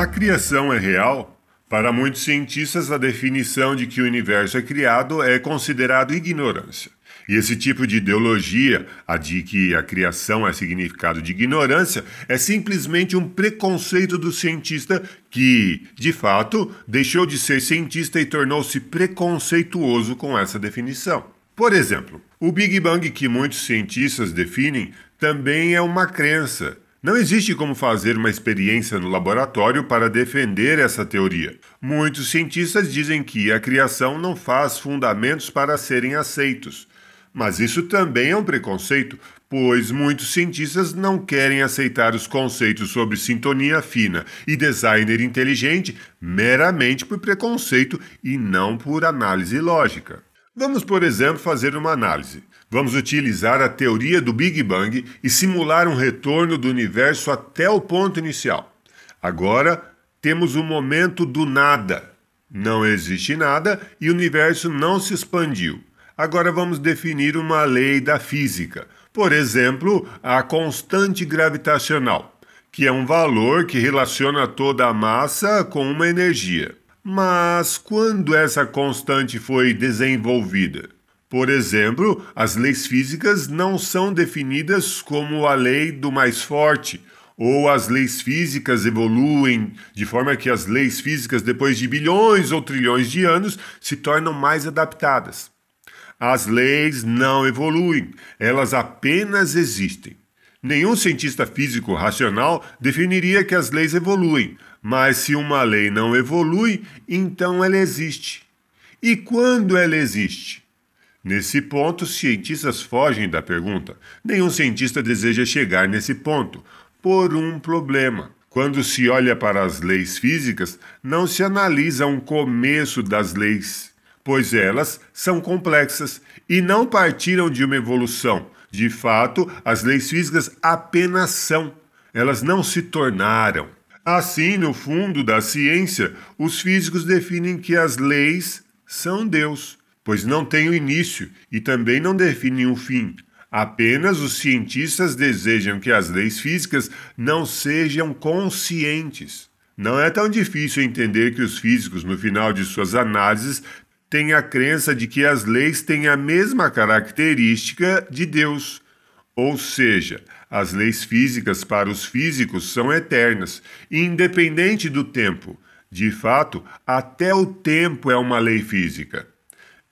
A criação é real? Para muitos cientistas, a definição de que o universo é criado é considerado ignorância. E esse tipo de ideologia, a de que a criação é significado de ignorância, é simplesmente um preconceito do cientista que, de fato, deixou de ser cientista e tornou-se preconceituoso com essa definição. Por exemplo, o Big Bang que muitos cientistas definem também é uma crença não existe como fazer uma experiência no laboratório para defender essa teoria. Muitos cientistas dizem que a criação não faz fundamentos para serem aceitos. Mas isso também é um preconceito, pois muitos cientistas não querem aceitar os conceitos sobre sintonia fina e designer inteligente meramente por preconceito e não por análise lógica. Vamos, por exemplo, fazer uma análise. Vamos utilizar a teoria do Big Bang e simular um retorno do universo até o ponto inicial. Agora temos o um momento do nada. Não existe nada e o universo não se expandiu. Agora vamos definir uma lei da física, por exemplo, a constante gravitacional, que é um valor que relaciona toda a massa com uma energia. Mas quando essa constante foi desenvolvida? Por exemplo, as leis físicas não são definidas como a lei do mais forte, ou as leis físicas evoluem de forma que as leis físicas, depois de bilhões ou trilhões de anos, se tornam mais adaptadas. As leis não evoluem, elas apenas existem. Nenhum cientista físico racional definiria que as leis evoluem, mas se uma lei não evolui, então ela existe. E quando ela existe? Nesse ponto, cientistas fogem da pergunta. Nenhum cientista deseja chegar nesse ponto, por um problema. Quando se olha para as leis físicas, não se analisa um começo das leis, pois elas são complexas e não partiram de uma evolução, de fato, as leis físicas apenas são, elas não se tornaram. Assim, no fundo da ciência, os físicos definem que as leis são Deus, pois não têm o início e também não definem o fim. Apenas os cientistas desejam que as leis físicas não sejam conscientes. Não é tão difícil entender que os físicos, no final de suas análises, tem a crença de que as leis têm a mesma característica de Deus. Ou seja, as leis físicas para os físicos são eternas, independente do tempo. De fato, até o tempo é uma lei física.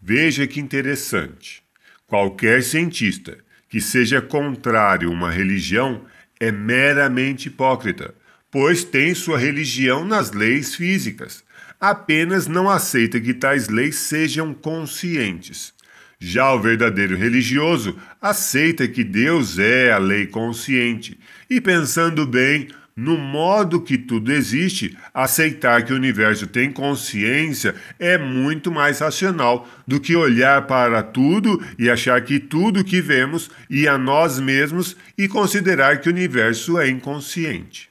Veja que interessante. Qualquer cientista que seja contrário a uma religião é meramente hipócrita, pois tem sua religião nas leis físicas apenas não aceita que tais leis sejam conscientes. Já o verdadeiro religioso aceita que Deus é a lei consciente e, pensando bem, no modo que tudo existe, aceitar que o universo tem consciência é muito mais racional do que olhar para tudo e achar que tudo que vemos e a nós mesmos e considerar que o universo é inconsciente.